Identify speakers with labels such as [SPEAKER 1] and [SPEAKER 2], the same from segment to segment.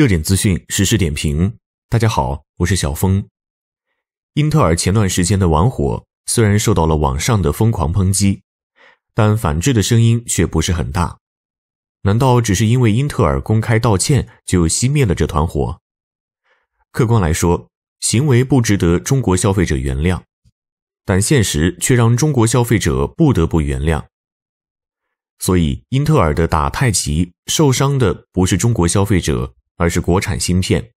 [SPEAKER 1] 热点资讯实时点评，大家好，我是小峰。英特尔前段时间的玩火，虽然受到了网上的疯狂抨击，但反制的声音却不是很大。难道只是因为英特尔公开道歉就熄灭了这团火？客观来说，行为不值得中国消费者原谅，但现实却让中国消费者不得不原谅。所以，英特尔的打太极，受伤的不是中国消费者。而是国产芯片，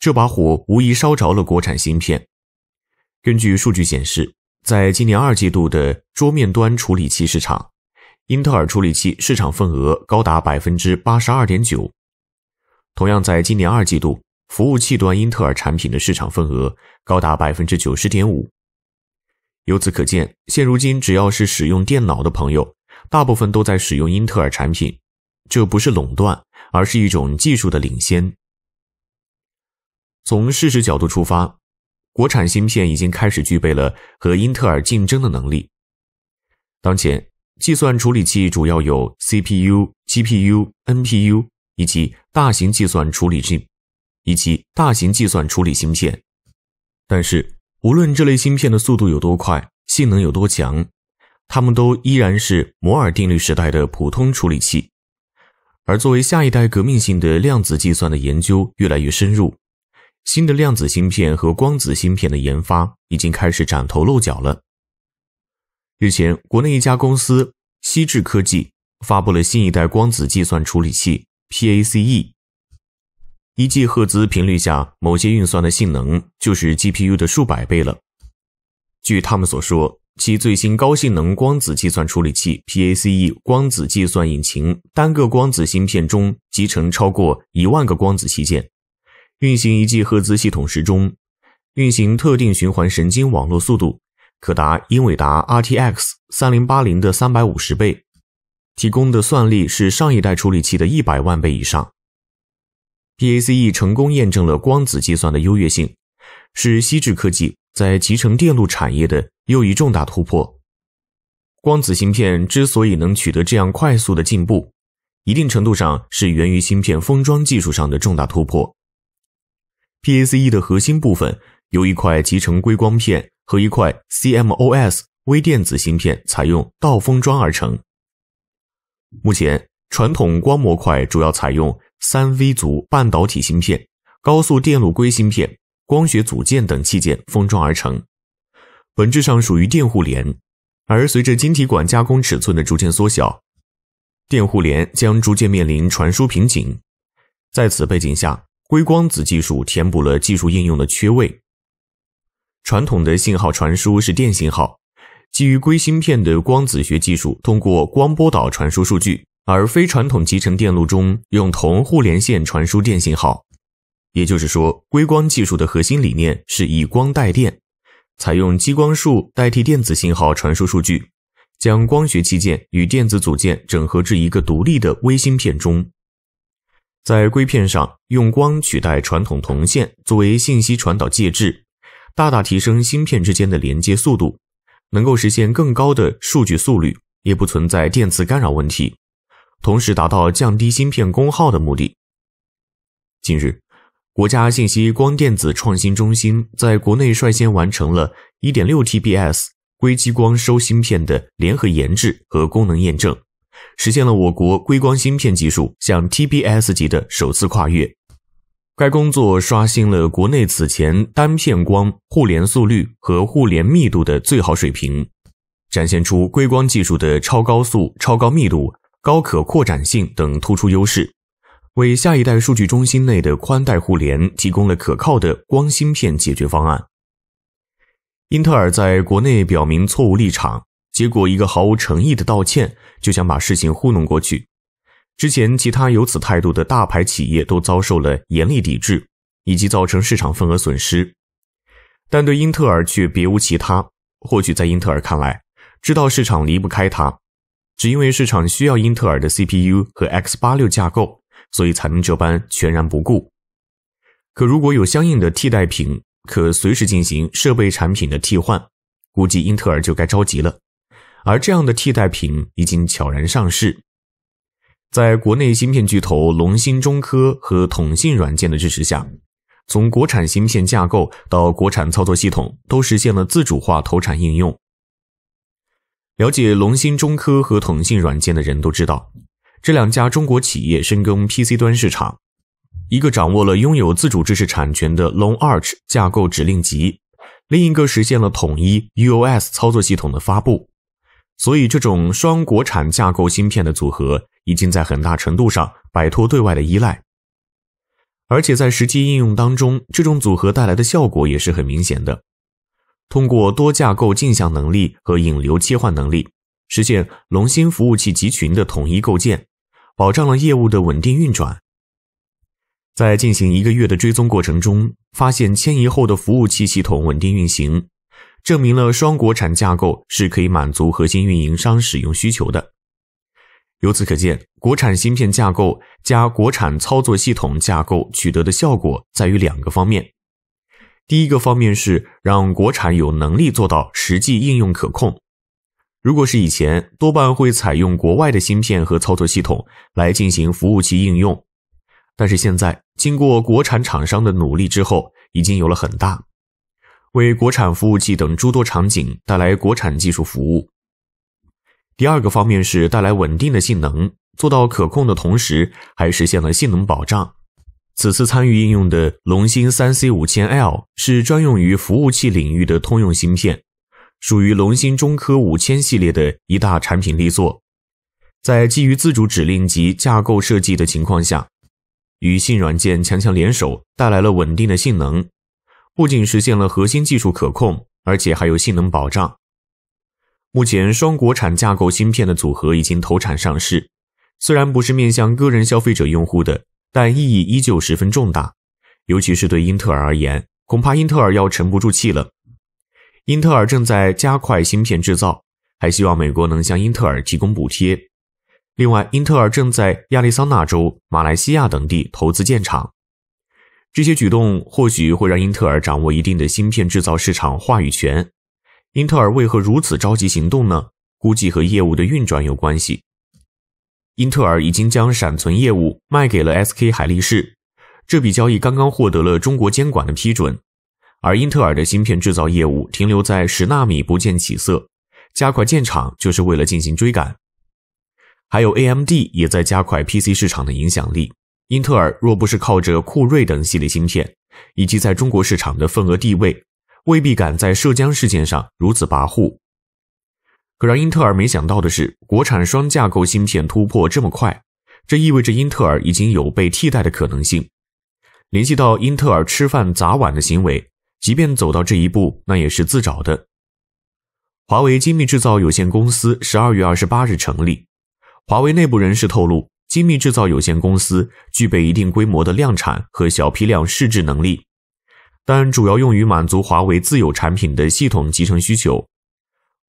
[SPEAKER 1] 这把火无疑烧着了国产芯片。根据数据显示，在今年二季度的桌面端处理器市场，英特尔处理器市场份额高达百分之八十二点九。同样，在今年二季度，服务器端英特尔产品的市场份额高达百分之九十点五。由此可见，现如今只要是使用电脑的朋友，大部分都在使用英特尔产品。这不是垄断，而是一种技术的领先。从事实角度出发，国产芯片已经开始具备了和英特尔竞争的能力。当前，计算处理器主要有 CPU、GPU、NPU 以及大型计算处理器以及大型计算处理芯片。但是，无论这类芯片的速度有多快，性能有多强，它们都依然是摩尔定律时代的普通处理器。而作为下一代革命性的量子计算的研究越来越深入，新的量子芯片和光子芯片的研发已经开始崭头露角了。日前，国内一家公司西智科技发布了新一代光子计算处理器 PACE，一 G 赫兹频率下某些运算的性能就是 GPU 的数百倍了。据他们所说。其最新高性能光子计算处理器 PACE 光子计算引擎，单个光子芯片中集成超过一万个光子器件，运行一 G 赫兹系统时钟，运行特定循环神经网络速度可达英伟达 RTX 3080的三百五十倍，提供的算力是上一代处理器的一百万倍以上。PACE 成功验证了光子计算的优越性，是西智科技。在集成电路产业的又一重大突破，光子芯片之所以能取得这样快速的进步，一定程度上是源于芯片封装技术上的重大突破。PACE 的核心部分由一块集成硅光片和一块 CMOS 微电子芯片采用倒封装而成。目前，传统光模块主要采用三 V 族半导体芯片、高速电路硅芯片。光学组件等器件封装而成，本质上属于电互联。而随着晶体管加工尺寸的逐渐缩小，电互联将逐渐面临传输瓶颈。在此背景下，硅光子技术填补了技术应用的缺位。传统的信号传输是电信号，基于硅芯片的光子学技术通过光波导传输数据，而非传统集成电路中用铜互联线传输电信号。也就是说，硅光技术的核心理念是以光带电，采用激光束代替电子信号传输数据，将光学器件与电子组件整合至一个独立的微芯片中。在硅片上用光取代传统铜线作为信息传导介质，大大提升芯片之间的连接速度，能够实现更高的数据速率，也不存在电磁干扰问题，同时达到降低芯片功耗的目的。近日。国家信息光电子创新中心在国内率先完成了 1.6Tbps 硅激光收芯片的联合研制和功能验证，实现了我国硅光芯片技术向 Tbps 级的首次跨越。该工作刷新了国内此前单片光互联速率和互联密度的最好水平，展现出硅光技术的超高速、超高密度、高可扩展性等突出优势。为下一代数据中心内的宽带互联提供了可靠的光芯片解决方案。英特尔在国内表明错误立场，结果一个毫无诚意的道歉就想把事情糊弄过去。之前其他有此态度的大牌企业都遭受了严厉抵制，以及造成市场份额损失，但对英特尔却别无其他。或许在英特尔看来，知道市场离不开它，只因为市场需要英特尔的 CPU 和 X 八六架构。所以才能这般全然不顾。可如果有相应的替代品，可随时进行设备产品的替换，估计英特尔就该着急了。而这样的替代品已经悄然上市，在国内芯片巨头龙芯、中科和统信软件的支持下，从国产芯片架构到国产操作系统，都实现了自主化投产应用。了解龙芯、中科和统信软件的人都知道。这两家中国企业深耕 PC 端市场，一个掌握了拥有自主知识产权的 Long arch 架构指令集，另一个实现了统一 UOS 操作系统的发布。所以，这种双国产架构芯片的组合已经在很大程度上摆脱对外的依赖。而且，在实际应用当中，这种组合带来的效果也是很明显的。通过多架构镜像能力和引流切换能力，实现龙芯服务器集群的统一构建。保障了业务的稳定运转。在进行一个月的追踪过程中，发现迁移后的服务器系统稳定运行，证明了双国产架构是可以满足核心运营商使用需求的。由此可见，国产芯片架构加国产操作系统架构取得的效果在于两个方面：第一个方面是让国产有能力做到实际应用可控。如果是以前，多半会采用国外的芯片和操作系统来进行服务器应用，但是现在经过国产厂商的努力之后，已经有了很大，为国产服务器等诸多场景带来国产技术服务。第二个方面是带来稳定的性能，做到可控的同时，还实现了性能保障。此次参与应用的龙芯三 C 五千 L 是专用于服务器领域的通用芯片。属于龙芯中科五千系列的一大产品力作，在基于自主指令及架构设计的情况下，与信软件强强联手，带来了稳定的性能，不仅实现了核心技术可控，而且还有性能保障。目前双国产架构芯片的组合已经投产上市，虽然不是面向个人消费者用户的，但意义依旧十分重大，尤其是对英特尔而言，恐怕英特尔要沉不住气了。英特尔正在加快芯片制造，还希望美国能向英特尔提供补贴。另外，英特尔正在亚利桑那州、马来西亚等地投资建厂。这些举动或许会让英特尔掌握一定的芯片制造市场话语权。英特尔为何如此着急行动呢？估计和业务的运转有关系。英特尔已经将闪存业务卖给了 SK 海力士，这笔交易刚刚获得了中国监管的批准。而英特尔的芯片制造业务停留在十纳米不见起色，加快建厂就是为了进行追赶。还有 AMD 也在加快 PC 市场的影响力。英特尔若不是靠着酷睿等系列芯片，以及在中国市场的份额地位，未必敢在涉疆事件上如此跋扈。可让英特尔没想到的是，国产双架构芯片突破这么快，这意味着英特尔已经有被替代的可能性。联系到英特尔吃饭砸碗的行为。即便走到这一步，那也是自找的。华为精密制造有限公司十二月二十八日成立。华为内部人士透露，精密制造有限公司具备一定规模的量产和小批量试制能力，但主要用于满足华为自有产品的系统集成需求。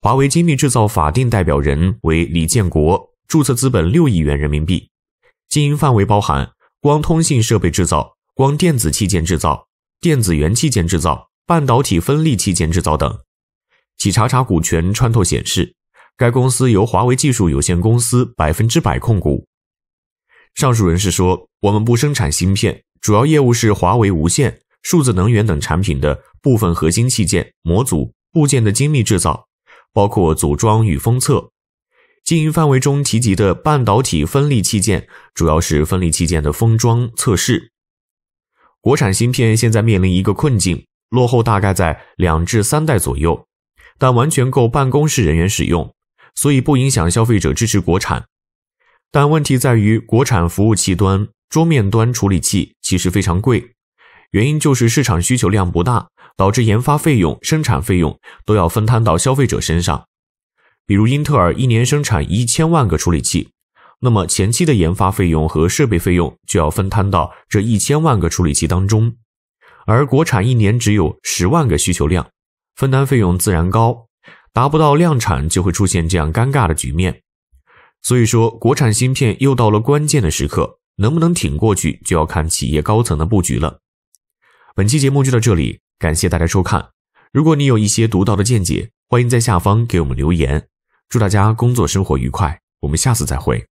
[SPEAKER 1] 华为精密制造法定代表人为李建国，注册资本六亿元人民币，经营范围包含光通信设备制造、光电子器件制造。电子元器件制造、半导体分立器件制造等。企查查股权穿透显示，该公司由华为技术有限公司百分之百控股。上述人士说：“我们不生产芯片，主要业务是华为无线、数字能源等产品的部分核心器件、模组、部件的精密制造，包括组装与封测。经营范围中提及的半导体分立器件，主要是分立器件的封装测试。”国产芯片现在面临一个困境，落后大概在两至三代左右，但完全够办公室人员使用，所以不影响消费者支持国产。但问题在于，国产服务器端、桌面端处理器其实非常贵，原因就是市场需求量不大，导致研发费用、生产费用都要分摊到消费者身上。比如，英特尔一年生产一千万个处理器。那么前期的研发费用和设备费用就要分摊到这一千万个处理器当中，而国产一年只有十万个需求量，分摊费用自然高，达不到量产就会出现这样尴尬的局面。所以说，国产芯片又到了关键的时刻，能不能挺过去，就要看企业高层的布局了。本期节目就到这里，感谢大家收看。如果你有一些独到的见解，欢迎在下方给我们留言。祝大家工作生活愉快，我们下次再会。